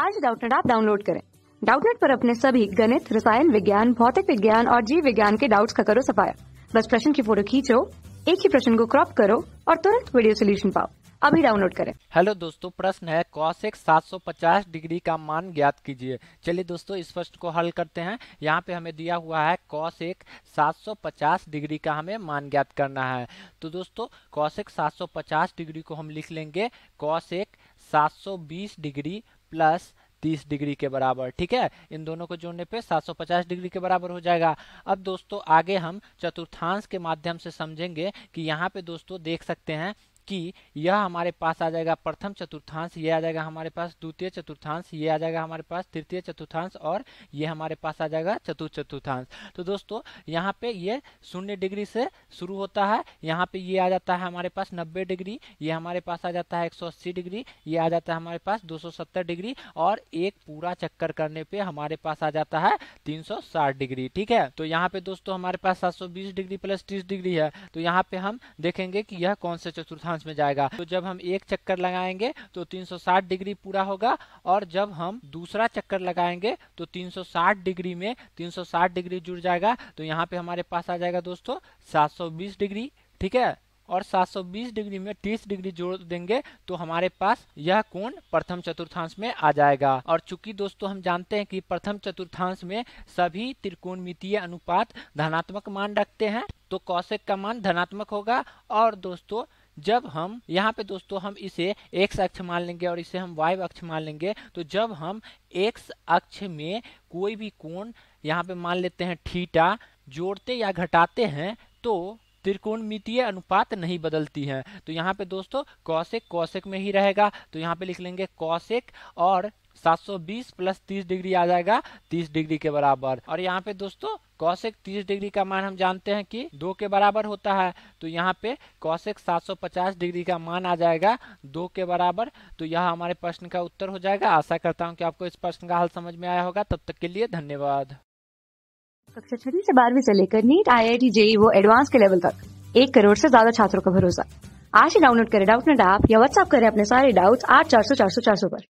आज डाउटनेट आप डाउनलोड करें डाउटनेट पर अपने सभी गणित रसायन विज्ञान भौतिक विज्ञान और जीव विज्ञान के डाउट्स का करो सफाया बस प्रश्न की फोटो खींचो एक ही प्रश्न को क्रॉप करो और तुरंत वीडियो सोल्यूशन पाओ अभी डाउनलोड करें हेलो दोस्तों प्रश्न है कौशिक 750 डिग्री का मान ज्ञात कीजिए चलिए दोस्तों इस प्रश्न को हल करते हैं यहाँ पे हमें दिया हुआ है कौशिक 750 डिग्री का हमें मान ज्ञात करना है तो दोस्तों कौशिक 750 डिग्री को हम लिख लेंगे कौशिक 720 डिग्री प्लस 30 डिग्री के बराबर ठीक है इन दोनों को जोड़ने पे 750 डिग्री के बराबर हो जाएगा अब दोस्तों आगे हम चतुर्थांश के माध्यम से समझेंगे कि यहाँ पे दोस्तों देख सकते हैं कि यह हमारे पास आ जाएगा प्रथम चतुर्थांश ये आ जाएगा हमारे पास द्वितीय चतुर्थांश ये आ जाएगा हमारे पास तृतीय चतुर्थांश और ये हमारे पास आ जाएगा चतुर्थ चतुर्थांश तो दोस्तों यहाँ पे ये शून्य डिग्री से शुरू होता है यहाँ पे ये आ जाता है हमारे पास नब्बे डिग्री ये हमारे पास आ जाता है एक डिग्री ये आ जाता है हमारे पास दो डिग्री और एक पूरा चक्कर करने पर हमारे पास आ जाता है तीन डिग्री ठीक है तो यहाँ पे दोस्तों हमारे पास सात डिग्री प्लस तीस डिग्री है तो यहाँ पे हम देखेंगे कि यह कौन सा चतुर्थांश अक्षांश में जाएगा तो जब हम एक चक्कर लगाएंगे तो 360 डिग्री पूरा होगा और जब हम दूसरा चक्कर लगाएंगे तो 360 डिग्री में 360 डिग्री जुड़ जाएगा तो यहाँ पे हमारे पास आ जाएगा दोस्तों 720 डिग्री ठीक है और 720 डिग्री में 30 डिग्री जोड़ देंगे तो हमारे पास यह कोण प्रथम चतुर्थांश में आ जाएगा और चूंकि दोस्तों हम जानते हैं कि प्रथम चतुर्थांश में सभी त्रिकोणमितीय अनुपात धनात्मक मान रखते हैं तो कौशिक का मान धनात्मक होगा और दोस्तों जब हम यहाँ पे दोस्तों हम इसे x अक्ष मान लेंगे और इसे हम y अक्ष मान लेंगे तो जब हम x अक्ष में कोई भी कोण यहाँ पे मान लेते हैं ठीटा जोड़ते या घटाते हैं तो त्रिकोण मितीय अनुपात नहीं बदलती है तो यहाँ पे दोस्तों कौशिक कौशिक में ही रहेगा तो यहाँ पे लिख लेंगे कौशिक और 720 प्लस 30 डिग्री आ जाएगा 30 डिग्री के बराबर और यहाँ पे दोस्तों कौशिक 30 डिग्री का मान हम जानते हैं कि दो के बराबर होता है तो यहाँ पे कौशिक 750 डिग्री का मान आ जाएगा दो के बराबर तो यह हमारे प्रश्न का उत्तर हो जाएगा आशा करता हूँ कि आपको इस प्रश्न का हल समझ में आया होगा तब तक के लिए धन्यवाद कक्षा छठी से बारहवीं से लेकर NEET I I T JEE वो एडवांस के लेवल तक एक करोड़ से ज्यादा छात्रों का भरोसा आज ही डाउनलोड करें डाउट नेट ऐप या व्हाट्सअप करें अपने सारे डाउट्स आठ चार सौ चार सौ चार सौ पर